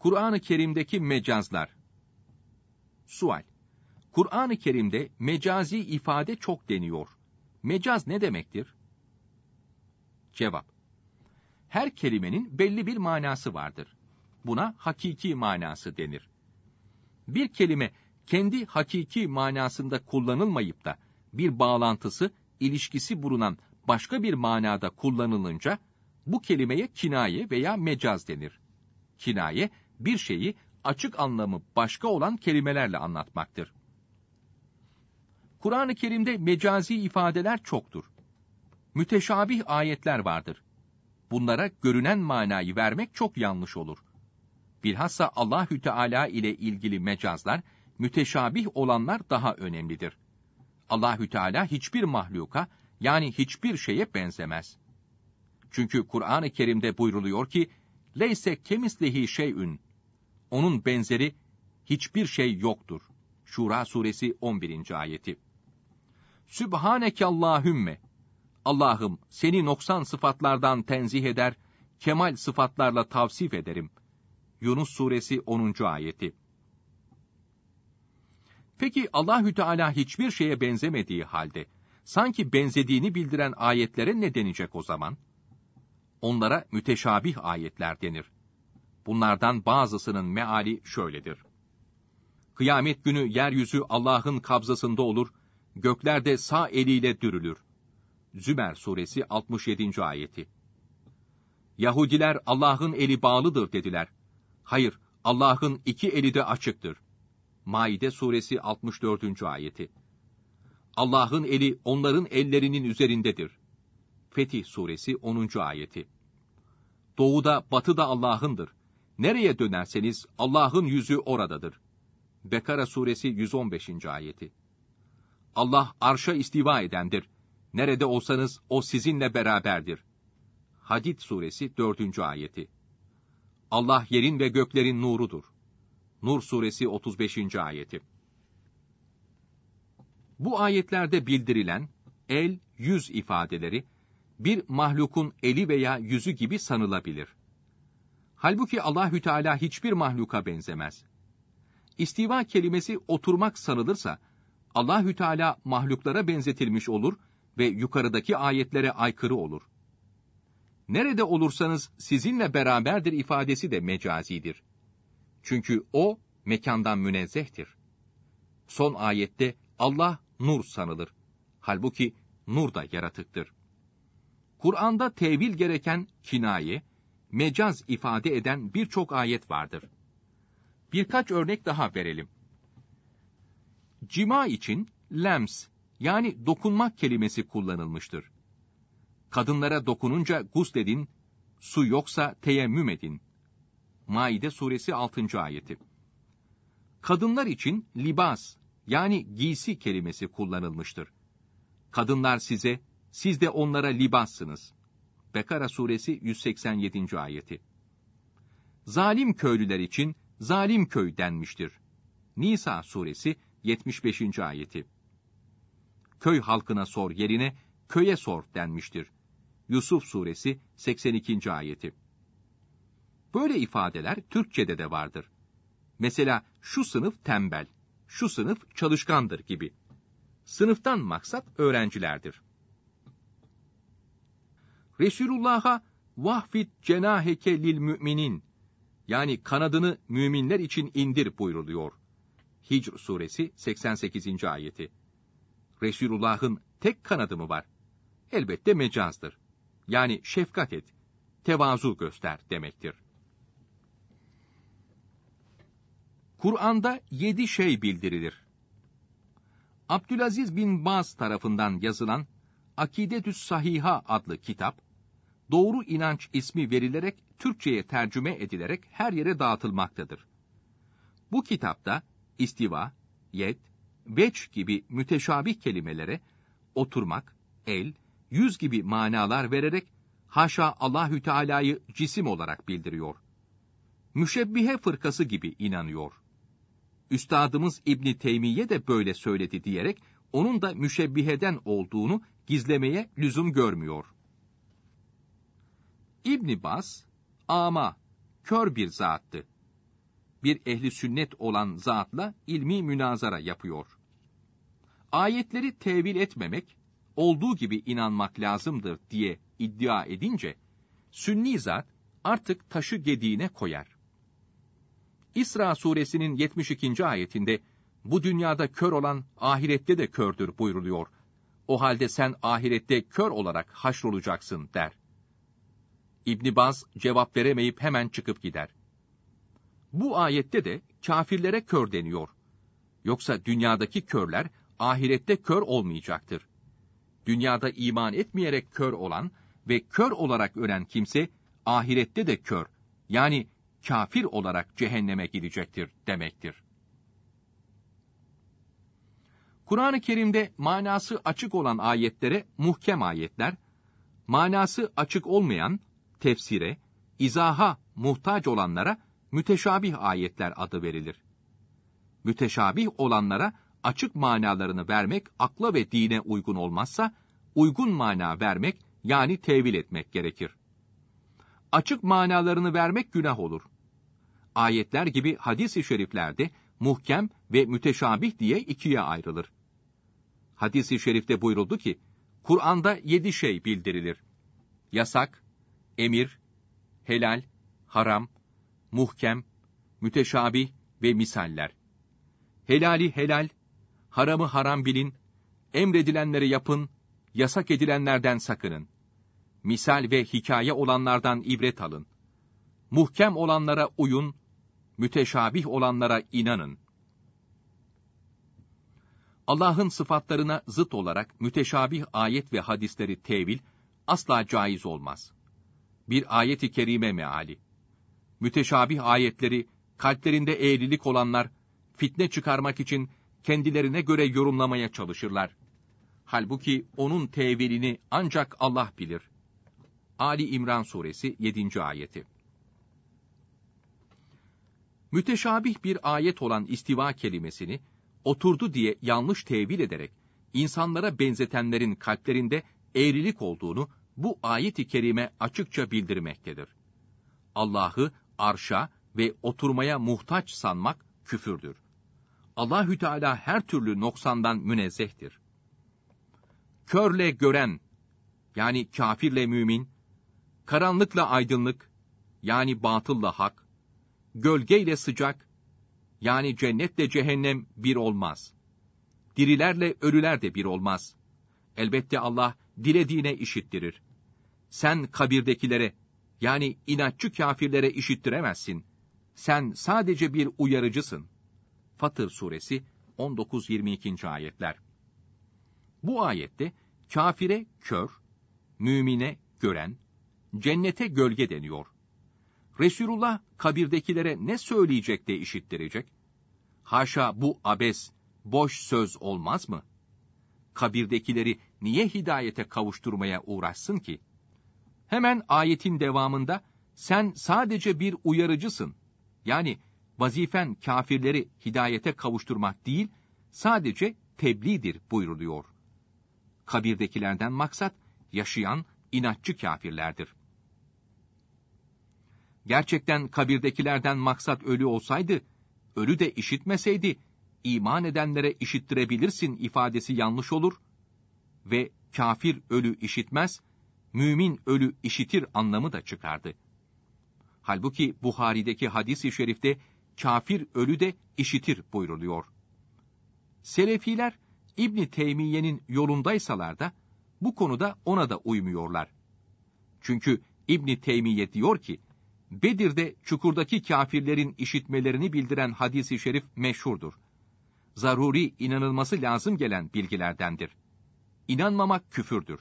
Kur'an-ı Kerim'deki mecazlar. Sual. Kur'an-ı Kerim'de mecazi ifade çok deniyor. Mecaz ne demektir? Cevap. Her kelimenin belli bir manası vardır. Buna hakiki manası denir. Bir kelime kendi hakiki manasında kullanılmayıp da bir bağlantısı, ilişkisi bulunan başka bir manada kullanılınca bu kelimeye kinaye veya mecaz denir. Kinaye bir şeyi açık anlamı başka olan kelimelerle anlatmaktır. Kur'an-ı Kerim'de mecazi ifadeler çoktur. Müteşabih ayetler vardır. Bunlara görünen manayı vermek çok yanlış olur. Bilhassa Allahü Teala ile ilgili mecazlar, müteşabih olanlar daha önemlidir. Allahü Teala hiçbir mahluka yani hiçbir şeye benzemez. Çünkü Kur'an-ı Kerim'de buyruluyor ki, "Leyse kemislihi şeyün." onun benzeri hiçbir şey yoktur. Şura suresi 11. ayeti. Allahümme, Allah'ım seni noksan sıfatlardan tenzih eder, kemal sıfatlarla tavsif ederim. Yunus suresi 10. ayeti. Peki Allahü Teala hiçbir şeye benzemediği halde sanki benzediğini bildiren ayetlere ne denecek o zaman? Onlara müteşabih ayetler denir. Bunlardan bazısının meali şöyledir. Kıyamet günü yeryüzü Allah'ın kabzasında olur, gökler de sağ eliyle dürülür. Zümer suresi 67. ayeti. Yahudiler Allah'ın eli bağlıdır dediler. Hayır, Allah'ın iki eli de açıktır. Maide suresi 64. ayeti. Allah'ın eli onların ellerinin üzerindedir. Fetih suresi 10. ayeti. Doğuda, batı da Allah'ındır. Nereye dönerseniz Allah'ın yüzü oradadır. Bekara suresi 115. ayeti. Allah arşa istiva edendir. Nerede olsanız o sizinle beraberdir. Hadid suresi 4. ayeti. Allah yerin ve göklerin nurudur. Nur suresi 35. ayeti. Bu ayetlerde bildirilen el, yüz ifadeleri bir mahlukun eli veya yüzü gibi sanılabilir. Halbuki Allahü Teala hiçbir mahluka benzemez. İstiva kelimesi oturmak sanılırsa Allahü Teala mahluklara benzetilmiş olur ve yukarıdaki ayetlere aykırı olur. Nerede olursanız sizinle beraberdir ifadesi de mecazidir. Çünkü o mekandan münezzehtir. Son ayette Allah nur sanılır. Halbuki nur da yaratıktır. Kur'an'da tevil gereken kinaye, mecaz ifade eden birçok ayet vardır. Birkaç örnek daha verelim. Cima için lems yani dokunmak kelimesi kullanılmıştır. Kadınlara dokununca gusledin, su yoksa teyemmüm edin. Maide suresi 6. ayeti. Kadınlar için libas yani giysi kelimesi kullanılmıştır. Kadınlar size, siz de onlara libassınız. Bekara suresi 187. ayeti. Zalim köylüler için zalim köy denmiştir. Nisa suresi 75. ayeti. Köy halkına sor yerine köye sor denmiştir. Yusuf suresi 82. ayeti. Böyle ifadeler Türkçede de vardır. Mesela şu sınıf tembel, şu sınıf çalışkandır gibi. Sınıftan maksat öğrencilerdir. Resulullah'a vahfit cenaheke lil müminin yani kanadını müminler için indir buyruluyor. Hicr suresi 88. ayeti. Resulullah'ın tek kanadı mı var? Elbette mecazdır. Yani şefkat et, tevazu göster demektir. Kur'an'da yedi şey bildirilir. Abdülaziz bin Baz tarafından yazılan Akidetüs Sahiha adlı kitap, doğru inanç ismi verilerek Türkçe'ye tercüme edilerek her yere dağıtılmaktadır. Bu kitapta istiva, yet, veç gibi müteşabih kelimelere oturmak, el, yüz gibi manalar vererek haşa Allahü Teala'yı cisim olarak bildiriyor. Müşebbihe fırkası gibi inanıyor. Üstadımız İbni Teymiye de böyle söyledi diyerek onun da müşebbiheden olduğunu gizlemeye lüzum görmüyor.'' İbni Bas, ama, kör bir zattı. Bir ehli sünnet olan zatla ilmi münazara yapıyor. Ayetleri tevil etmemek, olduğu gibi inanmak lazımdır diye iddia edince, sünni zat artık taşı gediğine koyar. İsra suresinin 72. ayetinde, bu dünyada kör olan ahirette de kördür buyruluyor. O halde sen ahirette kör olarak haşrolacaksın der. İbn Baz cevap veremeyip hemen çıkıp gider. Bu ayette de kafirlere kör deniyor. Yoksa dünyadaki körler ahirette kör olmayacaktır. Dünyada iman etmeyerek kör olan ve kör olarak ölen kimse ahirette de kör yani kafir olarak cehenneme gidecektir demektir. Kur'an-ı Kerim'de manası açık olan ayetlere muhkem ayetler, manası açık olmayan tefsire, izaha muhtaç olanlara müteşabih ayetler adı verilir. Müteşabih olanlara açık manalarını vermek akla ve dine uygun olmazsa, uygun mana vermek yani tevil etmek gerekir. Açık manalarını vermek günah olur. Ayetler gibi hadis-i şeriflerde muhkem ve müteşabih diye ikiye ayrılır. Hadis-i şerifte buyuruldu ki, Kur'an'da yedi şey bildirilir. Yasak, emir, helal, haram, muhkem, müteşabih ve misaller. Helali helal, haramı haram bilin, emredilenleri yapın, yasak edilenlerden sakının. Misal ve hikaye olanlardan ibret alın. Muhkem olanlara uyun, müteşabih olanlara inanın. Allah'ın sıfatlarına zıt olarak müteşabih ayet ve hadisleri tevil asla caiz olmaz bir ayet-i kerime meali. Müteşabih ayetleri, kalplerinde eğrilik olanlar, fitne çıkarmak için kendilerine göre yorumlamaya çalışırlar. Halbuki onun tevilini ancak Allah bilir. Ali İmran Suresi 7. Ayeti Müteşabih bir ayet olan istiva kelimesini, oturdu diye yanlış tevil ederek, insanlara benzetenlerin kalplerinde eğrilik olduğunu bu ayet-i kerime açıkça bildirmektedir. Allah'ı arşa ve oturmaya muhtaç sanmak küfürdür. Allahü Teala her türlü noksandan münezzehtir. Körle gören yani kafirle mümin, karanlıkla aydınlık yani batılla hak, gölgeyle sıcak yani cennetle cehennem bir olmaz. Dirilerle ölüler de bir olmaz. Elbette Allah dilediğine işittirir. Sen kabirdekilere, yani inatçı kafirlere işittiremezsin. Sen sadece bir uyarıcısın. Fatır Suresi 19-22. ayetler. Bu ayette kafire kör, mümine gören, cennete gölge deniyor. Resulullah kabirdekilere ne söyleyecek de işittirecek? Haşa bu abes, boş söz olmaz mı? Kabirdekileri niye hidayete kavuşturmaya uğraşsın ki? Hemen ayetin devamında sen sadece bir uyarıcısın. Yani vazifen kafirleri hidayete kavuşturmak değil, sadece tebliğdir buyruluyor. Kabirdekilerden maksat yaşayan inatçı kafirlerdir. Gerçekten kabirdekilerden maksat ölü olsaydı, ölü de işitmeseydi, iman edenlere işittirebilirsin ifadesi yanlış olur, ve kafir ölü işitmez, mümin ölü işitir anlamı da çıkardı. Halbuki Buhari'deki hadis-i şerifte kafir ölü de işitir buyruluyor. Selefiler İbni Teymiye'nin yolundaysalar da bu konuda ona da uymuyorlar. Çünkü İbni Teymiye diyor ki, Bedir'de çukurdaki kafirlerin işitmelerini bildiren hadisi şerif meşhurdur. Zaruri inanılması lazım gelen bilgilerdendir. İnanmamak küfürdür.